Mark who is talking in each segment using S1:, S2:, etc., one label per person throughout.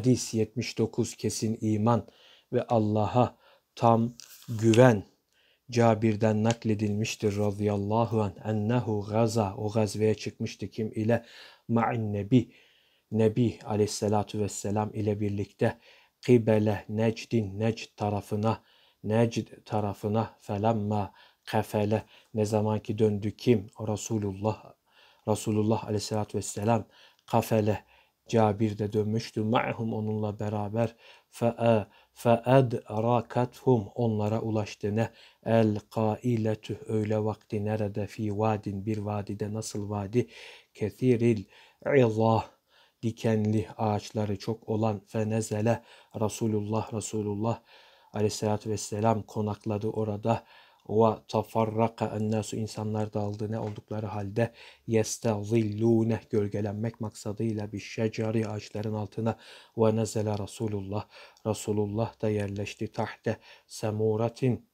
S1: Hadis 79 kesin iman ve Allah'a tam güven. Cabir'den nakledilmiştir radıyallahu an ennehu gaza o gazveye çıkmıştı kim ile ma'in nebi nebi aleyhissalatu vesselam ile birlikte kibele necdin necd tarafına necd tarafına felemma kefele ne zaman ki döndü kim o Resulullah Resulullah aleyhissalatu vesselam kafele Cabir de dönmüştü. Ma'hum onunla beraber. Fe'e fe'ed rakathum onlara ulaştı ne el kailetü öyle vakti nerede fi vadin bir vadide nasıl vadi kethiril izah dikenli ağaçları çok olan fenezele Resulullah Resulullah aleyhissalatü vesselam konakladı orada ve tafarraka ennasu insanlar dağıldı ne oldukları halde yestazillune gölgelenmek maksadıyla bir şecari ağaçların altına ve nezele Resulullah Resulullah da yerleşti tahte semuratin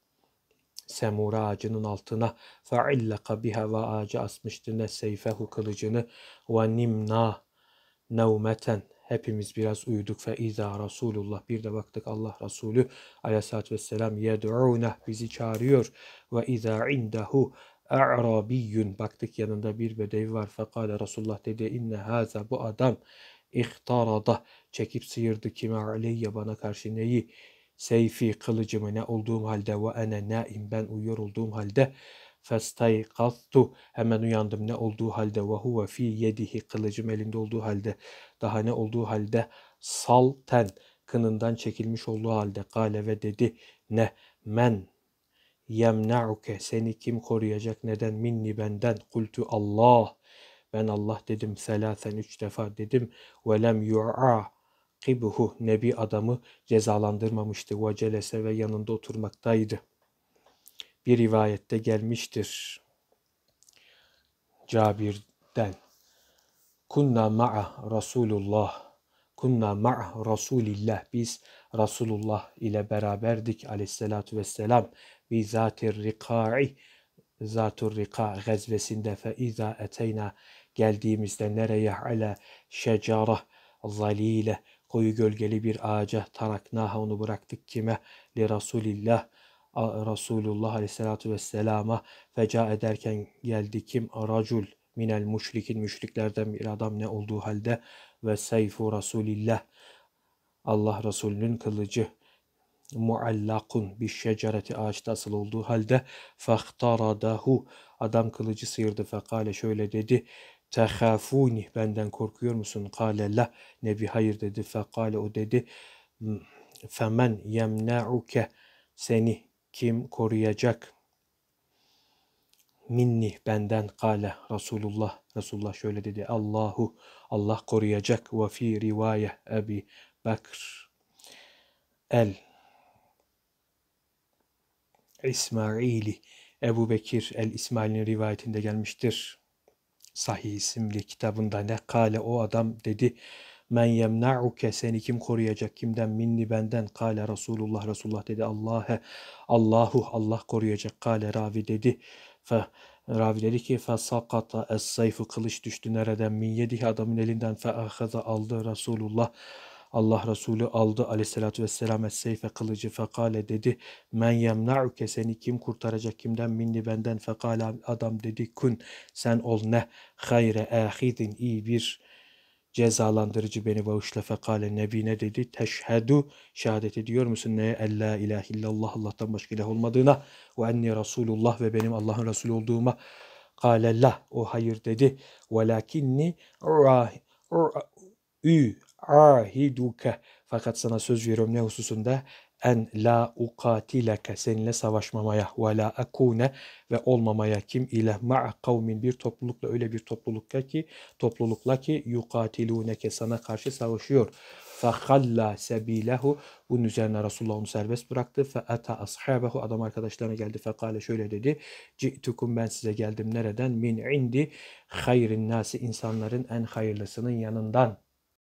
S1: semura ağacının altına faillaka biha ve ağacı asmıştı ne seyfehu kılıcını ve nimna nevmeten hepimiz biraz uyuduk ve izâ Resulullah bir de baktık Allah Resulü aleyhissalatü vesselam yed'ûneh bizi çağırıyor ve izâ indehu A'rabiyyun baktık yanında bir bedevi var. Fekale Resulullah dedi inne haza bu adam ihtarada çekip sıyırdı kime aleyye bana karşı neyi seyfi kılıcımı ne olduğum halde ve ene naim ben uyuyor olduğum halde festaykattu hemen uyandım ne olduğu halde ve huve fi yedihi kılıcım elinde olduğu halde daha ne olduğu halde salten kınından çekilmiş olduğu halde kale ve dedi ne men yemna'uke seni kim koruyacak neden minni benden kultu Allah ben Allah dedim selasen üç defa dedim ve lem yu'a kibuhu nebi adamı cezalandırmamıştı ve celese ve yanında oturmaktaydı.'' bir rivayette gelmiştir. Cabir'den. Kunna ma'a Rasulullah. Kunna ma'a Rasulillah. Biz Resulullah ile beraberdik aleyhissalatü vesselam. Bizatir rika'i. Zatur Rika gazvesinde fe iza eteyna geldiğimizde nereye ala şecara zalile koyu gölgeli bir ağaca taraknaha onu bıraktık kime li Resulillah Resulullah Aleyhisselatü Vesselam'a feca ederken geldi kim? aracul minel müşrikin müşriklerden bir adam ne olduğu halde ve seyfu Resulillah Allah Resulü'nün kılıcı muallakun bir şecereti ağaçta asılı olduğu halde fahtaradahu adam kılıcı sıyırdı fekale şöyle dedi tehafuni benden korkuyor musun kale la nebi hayır dedi fekale o dedi hmm, femen yemna'uke seni kim koruyacak? Minni benden kale Resulullah. Resulullah şöyle dedi. Allahu Allah koruyacak. Ve fi rivaye Ebi Bekr. El İsmaili Ebu Bekir El İsmail'in rivayetinde gelmiştir. Sahih isimli kitabında ne kale o adam dedi. Men yemna'uke seni kim koruyacak kimden minni benden kale Resulullah Resulullah dedi Allah'e Allahu Allah koruyacak kale ravi dedi fe Ravi dedi ki fesakata es sayfu kılıç düştü nereden min yedihi adamın elinden fe ahaza aldı Resulullah Allah Resulü aldı aleyhissalatü vesselam es seyfe kılıcı fekale dedi men yemna'uke seni kim kurtaracak kimden minni benden fekale adam dedi kun sen ol ne hayre ahidin iyi bir cezalandırıcı beni bağışla fekale nebine dedi. Teşhedu şehadet ediyor musun neye? Ella ilahe illallah Allah'tan başka ilah olmadığına ve enni Resulullah ve benim Allah'ın Resulü olduğuma la, o hayır dedi. Velakinni ü ahiduke. Fakat sana söz veriyorum ne hususunda? En la ukatileke seninle savaşmamaya ve la akune ve olmamaya kim ile ma'a kavmin bir toplulukla öyle bir toplulukla ki toplulukla ki yukatiluneke sana karşı savaşıyor. فَخَلَّا سَب۪يلَهُ Bunun üzerine Resulullah onu serbest bıraktı. فَاَتَا أَصْحَابَهُ Adam arkadaşlarına geldi. فَقَالَ şöyle dedi. جِئْتُكُمْ ben size geldim nereden? Min indi hayrin nasi insanların en hayırlısının yanından.